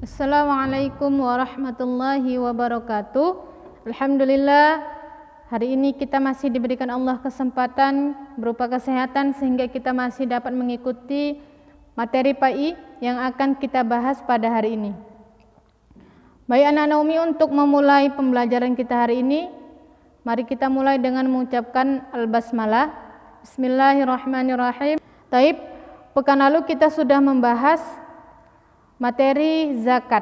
Assalamualaikum warahmatullahi wabarakatuh. Alhamdulillah, hari ini kita masih diberikan Allah kesempatan berupa kesehatan sehingga kita masih dapat mengikuti materi PAI yang akan kita bahas pada hari ini. Baik anak-anak Umi untuk memulai pembelajaran kita hari ini, mari kita mulai dengan mengucapkan al-basmalah. Bismillahirrahmanirrahim. Taib, pekan lalu kita sudah membahas materi zakat.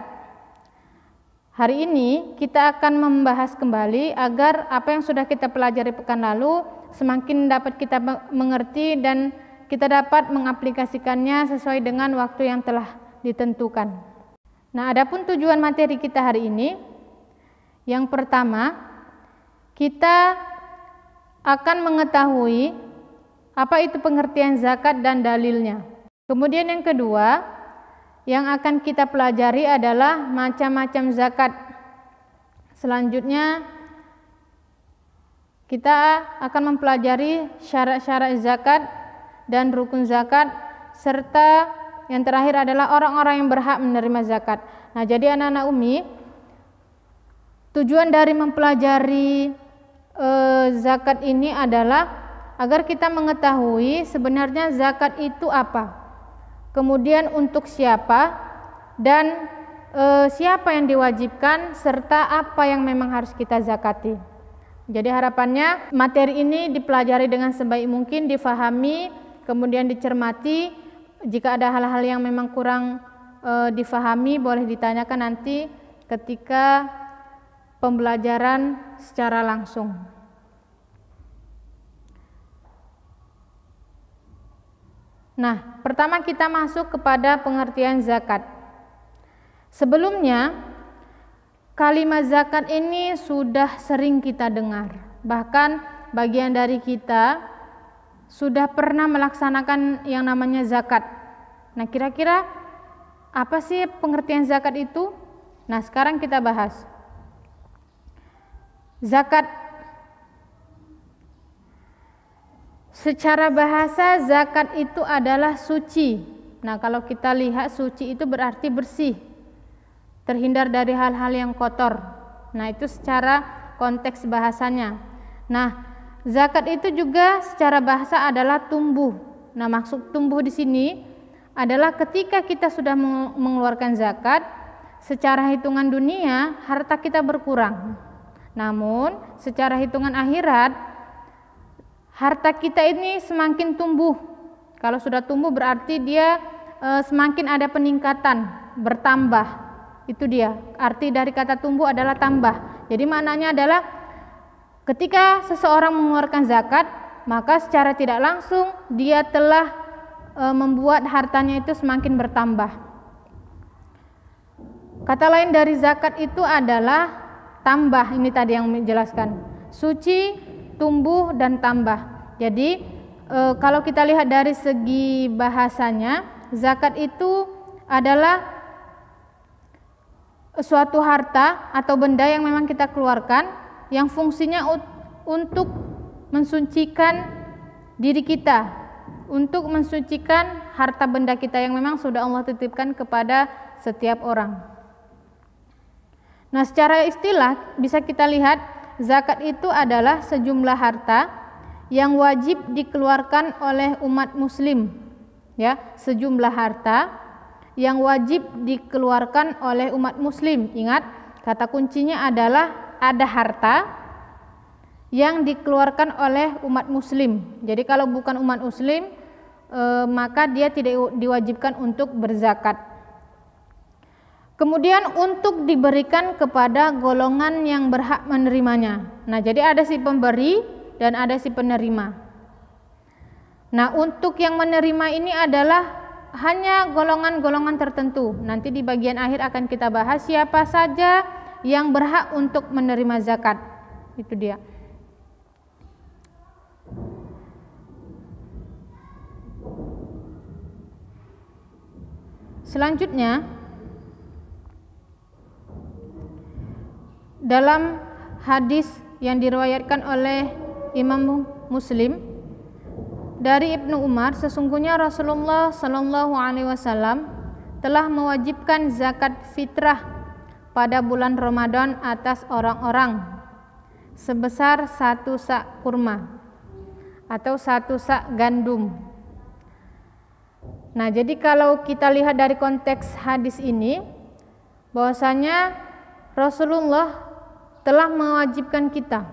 Hari ini kita akan membahas kembali agar apa yang sudah kita pelajari pekan lalu semakin dapat kita mengerti dan kita dapat mengaplikasikannya sesuai dengan waktu yang telah ditentukan. Nah, adapun tujuan materi kita hari ini yang pertama kita akan mengetahui apa itu pengertian zakat dan dalilnya. Kemudian yang kedua, yang akan kita pelajari adalah macam-macam zakat. Selanjutnya kita akan mempelajari syarat-syarat zakat dan rukun zakat serta yang terakhir adalah orang-orang yang berhak menerima zakat. Nah, jadi anak-anak Umi, tujuan dari mempelajari e, zakat ini adalah agar kita mengetahui sebenarnya zakat itu apa kemudian untuk siapa dan e, siapa yang diwajibkan serta apa yang memang harus kita zakati. Jadi harapannya materi ini dipelajari dengan sebaik mungkin, difahami, kemudian dicermati. Jika ada hal-hal yang memang kurang e, difahami, boleh ditanyakan nanti ketika pembelajaran secara langsung. Nah, pertama kita masuk kepada pengertian zakat. Sebelumnya, kalimat zakat ini sudah sering kita dengar. Bahkan bagian dari kita sudah pernah melaksanakan yang namanya zakat. Nah, kira-kira apa sih pengertian zakat itu? Nah, sekarang kita bahas. Zakat Secara bahasa zakat itu adalah suci. Nah, kalau kita lihat suci itu berarti bersih. Terhindar dari hal-hal yang kotor. Nah, itu secara konteks bahasanya. Nah, zakat itu juga secara bahasa adalah tumbuh. Nah, maksud tumbuh di sini adalah ketika kita sudah mengeluarkan zakat, secara hitungan dunia harta kita berkurang. Namun, secara hitungan akhirat harta kita ini semakin tumbuh. Kalau sudah tumbuh berarti dia e, semakin ada peningkatan, bertambah. Itu dia. Arti dari kata tumbuh adalah tambah. Jadi maknanya adalah ketika seseorang mengeluarkan zakat, maka secara tidak langsung dia telah e, membuat hartanya itu semakin bertambah. Kata lain dari zakat itu adalah tambah, ini tadi yang menjelaskan. Suci tumbuh dan tambah. Jadi e, kalau kita lihat dari segi bahasanya, zakat itu adalah suatu harta atau benda yang memang kita keluarkan yang fungsinya untuk mensucikan diri kita, untuk mensucikan harta benda kita yang memang sudah Allah titipkan kepada setiap orang. Nah, secara istilah bisa kita lihat zakat itu adalah sejumlah harta yang wajib dikeluarkan oleh umat muslim ya sejumlah harta yang wajib dikeluarkan oleh umat muslim ingat kata kuncinya adalah ada harta yang dikeluarkan oleh umat muslim jadi kalau bukan umat muslim eh, maka dia tidak diwajibkan untuk berzakat Kemudian untuk diberikan kepada golongan yang berhak menerimanya. Nah, jadi ada si pemberi dan ada si penerima. Nah, untuk yang menerima ini adalah hanya golongan-golongan tertentu. Nanti di bagian akhir akan kita bahas siapa saja yang berhak untuk menerima zakat. Itu dia. Selanjutnya, dalam hadis yang diriwayatkan oleh Imam Muslim dari Ibnu Umar sesungguhnya Rasulullah Shallallahu alaihi wasallam telah mewajibkan zakat fitrah pada bulan Ramadan atas orang-orang sebesar satu sak kurma atau satu sak gandum. Nah, jadi kalau kita lihat dari konteks hadis ini bahwasanya Rasulullah telah mewajibkan kita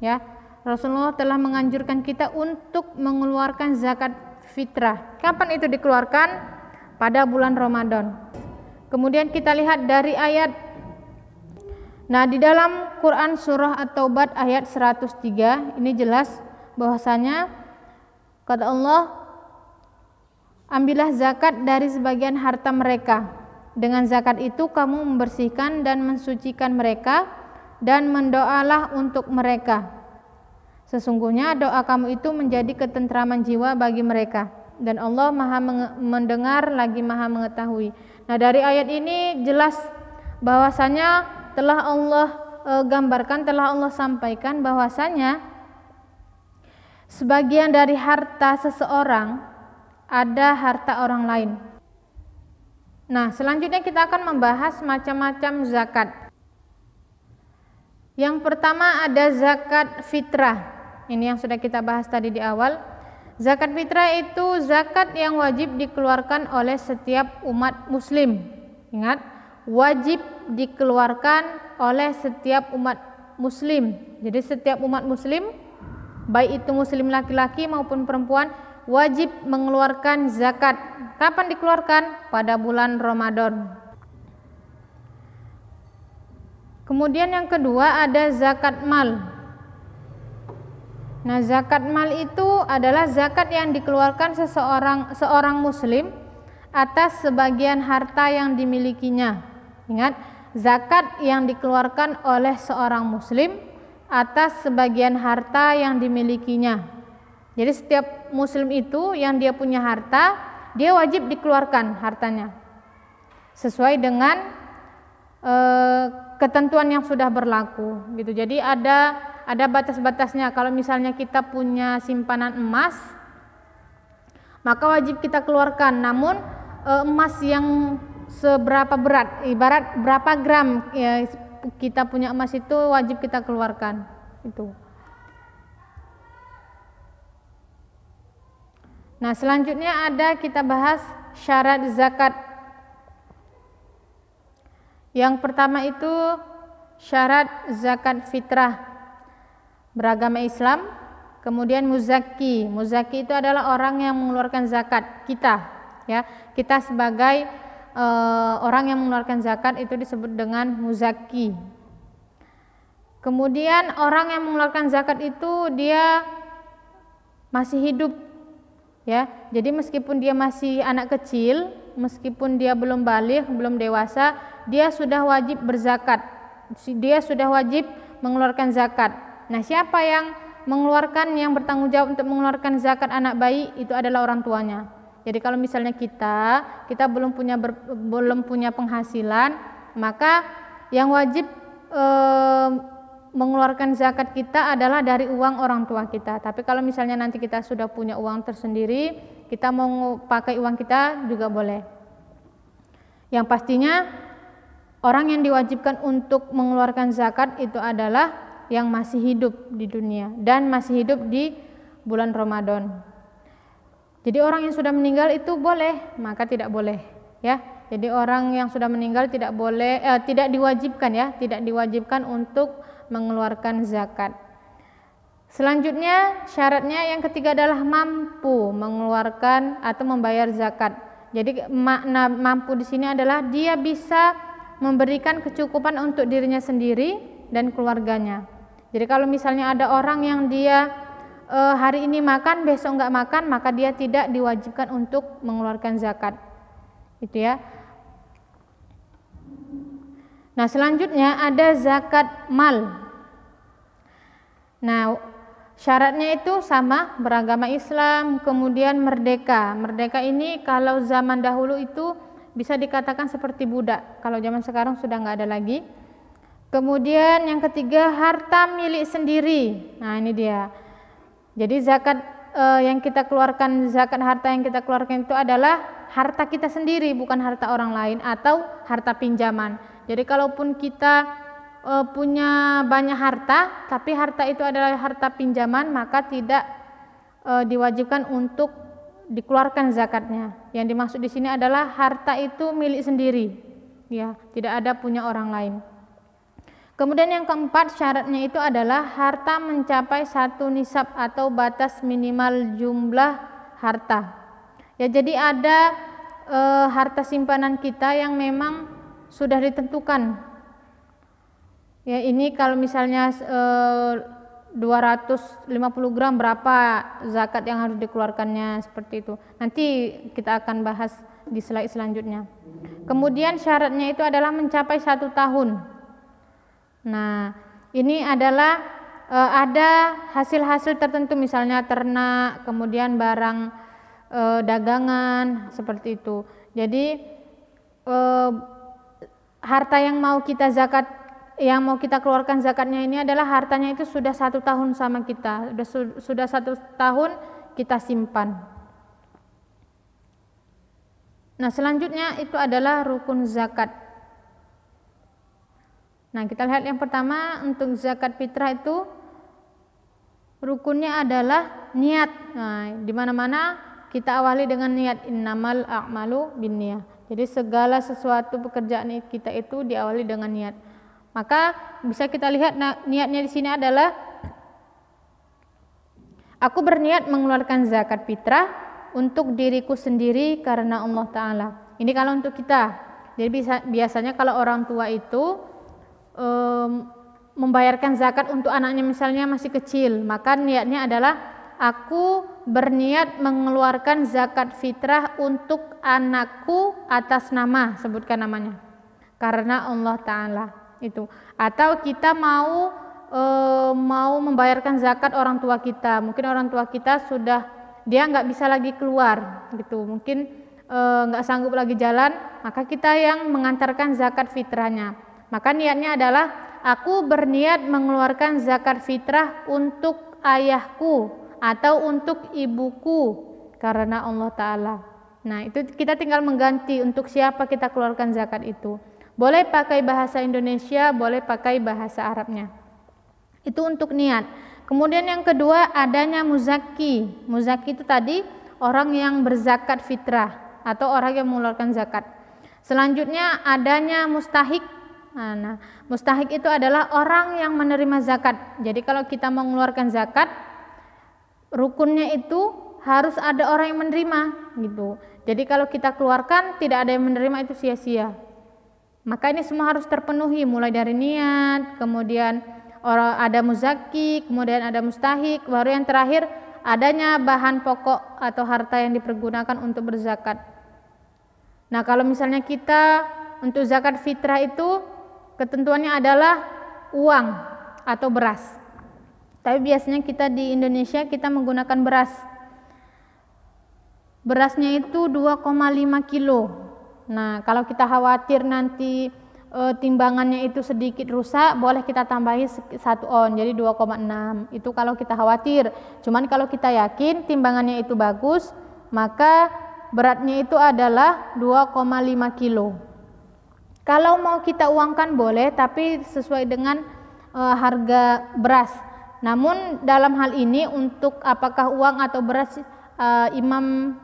ya Rasulullah telah menganjurkan kita untuk mengeluarkan zakat fitrah kapan itu dikeluarkan pada bulan Ramadan kemudian kita lihat dari ayat nah di dalam Quran surah At-Taubat ayat 103 ini jelas bahwasanya kata Allah ambillah zakat dari sebagian harta mereka dengan zakat itu kamu membersihkan dan mensucikan mereka dan mendoalah untuk mereka. Sesungguhnya doa kamu itu menjadi ketentraman jiwa bagi mereka dan Allah Maha mendengar lagi Maha mengetahui. Nah, dari ayat ini jelas bahwasanya telah Allah e, gambarkan, telah Allah sampaikan bahwasanya sebagian dari harta seseorang ada harta orang lain. Nah, selanjutnya kita akan membahas macam-macam zakat. Yang pertama ada zakat fitrah. Ini yang sudah kita bahas tadi di awal. Zakat fitrah itu zakat yang wajib dikeluarkan oleh setiap umat muslim. Ingat, wajib dikeluarkan oleh setiap umat muslim. Jadi setiap umat muslim baik itu muslim laki-laki maupun perempuan wajib mengeluarkan zakat. Kapan dikeluarkan? Pada bulan Ramadan. Kemudian yang kedua ada zakat mal. Nah, zakat mal itu adalah zakat yang dikeluarkan seseorang seorang muslim atas sebagian harta yang dimilikinya. Ingat, zakat yang dikeluarkan oleh seorang muslim atas sebagian harta yang dimilikinya. Jadi setiap muslim itu yang dia punya harta, dia wajib dikeluarkan hartanya. Sesuai dengan Eh, ketentuan yang sudah berlaku gitu. Jadi ada ada batas-batasnya. Kalau misalnya kita punya simpanan emas, maka wajib kita keluarkan. Namun eh, emas yang seberapa berat, ibarat berapa gram ya, kita punya emas itu wajib kita keluarkan itu. Nah, selanjutnya ada kita bahas syarat zakat yang pertama itu syarat zakat fitrah beragama Islam, kemudian muzaki. Muzaki itu adalah orang yang mengeluarkan zakat kita, ya. Kita sebagai e, orang yang mengeluarkan zakat itu disebut dengan muzaki. Kemudian orang yang mengeluarkan zakat itu dia masih hidup, ya. Jadi meskipun dia masih anak kecil, meskipun dia belum balik, belum dewasa, dia sudah wajib berzakat. Dia sudah wajib mengeluarkan zakat. Nah, siapa yang mengeluarkan yang bertanggung jawab untuk mengeluarkan zakat anak bayi itu adalah orang tuanya. Jadi kalau misalnya kita, kita belum punya ber, belum punya penghasilan, maka yang wajib e, mengeluarkan zakat kita adalah dari uang orang tua kita. Tapi kalau misalnya nanti kita sudah punya uang tersendiri, kita mau pakai uang kita juga boleh. Yang pastinya orang yang diwajibkan untuk mengeluarkan zakat itu adalah yang masih hidup di dunia dan masih hidup di bulan Ramadan. Jadi orang yang sudah meninggal itu boleh, maka tidak boleh ya. Jadi orang yang sudah meninggal tidak boleh eh, tidak diwajibkan ya, tidak diwajibkan untuk mengeluarkan zakat. Selanjutnya syaratnya yang ketiga adalah mampu mengeluarkan atau membayar zakat. Jadi makna mampu di sini adalah dia bisa memberikan kecukupan untuk dirinya sendiri dan keluarganya. Jadi kalau misalnya ada orang yang dia e, hari ini makan besok nggak makan maka dia tidak diwajibkan untuk mengeluarkan zakat. Itu ya. Nah selanjutnya ada zakat mal. Nah Syaratnya itu sama beragama Islam, kemudian merdeka. Merdeka ini kalau zaman dahulu itu bisa dikatakan seperti budak. Kalau zaman sekarang sudah nggak ada lagi. Kemudian yang ketiga harta milik sendiri. Nah ini dia. Jadi zakat eh, yang kita keluarkan, zakat harta yang kita keluarkan itu adalah harta kita sendiri, bukan harta orang lain atau harta pinjaman. Jadi kalaupun kita uh, punya banyak harta, tapi harta itu adalah harta pinjaman, maka tidak uh, diwajibkan untuk dikeluarkan zakatnya. Yang dimaksud di sini adalah harta itu milik sendiri, ya, tidak ada punya orang lain. Kemudian yang keempat syaratnya itu adalah harta mencapai satu nisab atau batas minimal jumlah harta. Ya jadi ada e, harta simpanan kita yang memang sudah ditentukan Ya, ini kalau misalnya eh, 250 gram berapa zakat yang harus dikeluarkannya seperti itu. Nanti kita akan bahas di slide selanjutnya. Kemudian syaratnya itu adalah mencapai satu tahun. Nah, ini adalah e, ada hasil-hasil tertentu misalnya ternak, kemudian barang e, dagangan seperti itu. Jadi e, harta yang mau kita zakat yang mau kita keluarkan zakatnya ini adalah hartanya itu sudah satu tahun sama kita sudah sudah satu tahun kita simpan nah selanjutnya itu adalah rukun zakat nah kita lihat yang pertama untuk zakat fitrah itu rukunnya adalah niat nah di mana mana kita awali dengan niat innamal a'malu binniyah. jadi segala sesuatu pekerjaan kita itu diawali dengan niat maka bisa kita lihat niatnya di sini adalah aku berniat mengeluarkan zakat fitrah untuk diriku sendiri karena Allah taala. Ini kalau untuk kita. Jadi biasanya kalau orang tua itu um, membayarkan zakat untuk anaknya misalnya masih kecil, maka niatnya adalah aku berniat mengeluarkan zakat fitrah untuk anakku atas nama, sebutkan namanya. Karena Allah taala itu atau kita mau e, mau membayarkan zakat orang tua kita mungkin orang tua kita sudah dia nggak bisa lagi keluar gitu mungkin e, nggak sanggup lagi jalan maka kita yang mengantarkan zakat fitrahnya maka niatnya adalah aku berniat mengeluarkan zakat fitrah untuk ayahku atau untuk ibuku karena Allah Ta'ala. Nah, itu kita tinggal mengganti untuk siapa kita keluarkan zakat itu. Boleh pakai bahasa Indonesia, boleh pakai bahasa Arabnya. Itu untuk niat. Kemudian yang kedua adanya muzaki. Muzaki itu tadi orang yang berzakat fitrah atau orang yang mengeluarkan zakat. Selanjutnya adanya mustahik. Nah, nah mustahik itu adalah orang yang menerima zakat. Jadi kalau kita mengeluarkan zakat, rukunnya itu harus ada orang yang menerima gitu. Jadi kalau kita keluarkan tidak ada yang menerima itu sia-sia. Maka ini semua harus terpenuhi mulai dari niat, kemudian ada muzaki, kemudian ada mustahik, baru yang terakhir adanya bahan pokok atau harta yang dipergunakan untuk berzakat. Nah, kalau misalnya kita untuk zakat fitrah itu ketentuannya adalah uang atau beras. Tapi biasanya kita di Indonesia kita menggunakan beras. Berasnya itu 2,5 kilo Nah, kalau kita khawatir nanti e, timbangannya itu sedikit rusak, boleh kita tambahi satu on, jadi 2,6. Itu kalau kita khawatir. Cuman kalau kita yakin timbangannya itu bagus, maka beratnya itu adalah 2,5 kilo. Kalau mau kita uangkan boleh, tapi sesuai dengan e, harga beras. Namun dalam hal ini untuk apakah uang atau beras e, Imam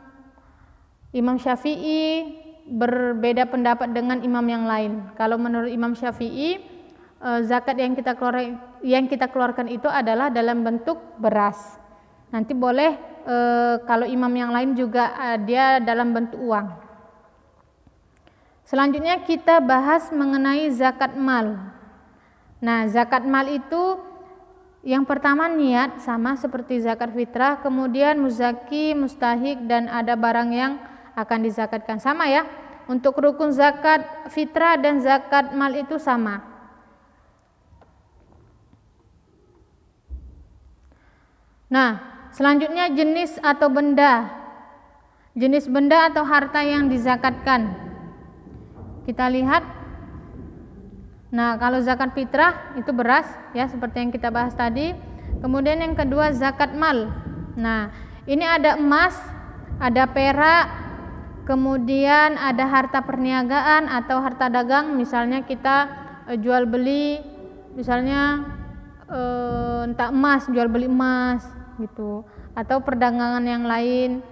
Imam Syafi'i berbeda pendapat dengan imam yang lain. Kalau menurut Imam Syafi'i, eh, zakat yang kita keluarkan, yang kita keluarkan itu adalah dalam bentuk beras. Nanti boleh eh, kalau imam yang lain juga eh, dia dalam bentuk uang. Selanjutnya kita bahas mengenai zakat mal. Nah, zakat mal itu yang pertama niat sama seperti zakat fitrah, kemudian muzaki, mustahik dan ada barang yang akan dizakatkan sama ya. Untuk rukun zakat fitrah dan zakat mal itu sama. Nah, selanjutnya jenis atau benda. Jenis benda atau harta yang dizakatkan. Kita lihat. Nah, kalau zakat fitrah itu beras ya seperti yang kita bahas tadi. Kemudian yang kedua zakat mal. Nah, ini ada emas, ada perak, kemudian ada harta perniagaan atau harta dagang misalnya kita e, jual beli misalnya e, entah emas jual beli emas gitu atau perdagangan yang lain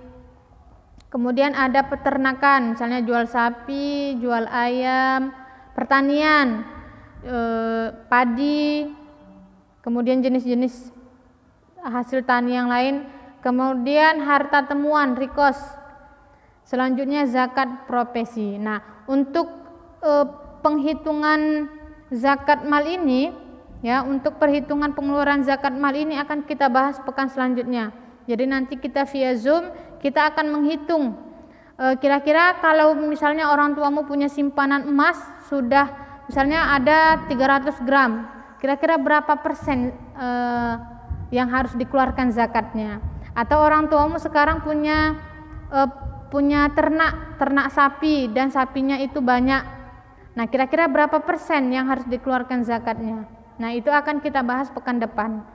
kemudian ada peternakan misalnya jual sapi jual ayam pertanian e, padi kemudian jenis-jenis hasil tani yang lain kemudian harta temuan rikos Selanjutnya zakat profesi. Nah, untuk e, penghitungan zakat mal ini ya, untuk perhitungan pengeluaran zakat mal ini akan kita bahas pekan selanjutnya. Jadi nanti kita via Zoom kita akan menghitung e, kira-kira kalau misalnya orang tuamu punya simpanan emas sudah misalnya ada 300 gram, kira-kira berapa persen e, yang harus dikeluarkan zakatnya? Atau orang tuamu sekarang punya e, punya ternak, ternak sapi dan sapinya itu banyak. Nah, kira-kira berapa persen yang harus dikeluarkan zakatnya? Nah, itu akan kita bahas pekan depan.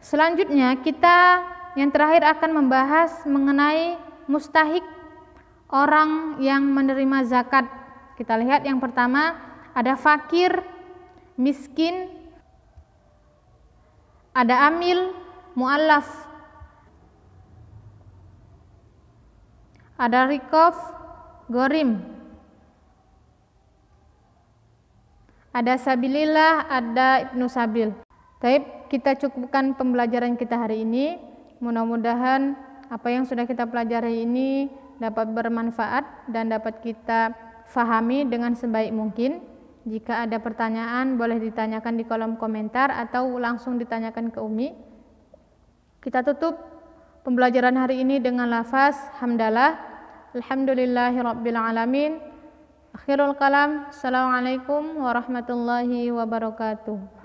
Selanjutnya, kita yang terakhir akan membahas mengenai mustahik orang yang menerima zakat. Kita lihat yang pertama ada fakir, miskin, ada amil, muallaf ada rikof gorim ada sabilillah ada ibnu sabil Taib kita cukupkan pembelajaran kita hari ini mudah-mudahan apa yang sudah kita pelajari ini dapat bermanfaat dan dapat kita fahami dengan sebaik mungkin jika ada pertanyaan boleh ditanyakan di kolom komentar atau langsung ditanyakan ke Umi kita tutup pembelajaran hari ini dengan lafaz hamdalah. Alhamdulillahirabbil Akhirul kalam. Assalamualaikum warahmatullahi wabarakatuh.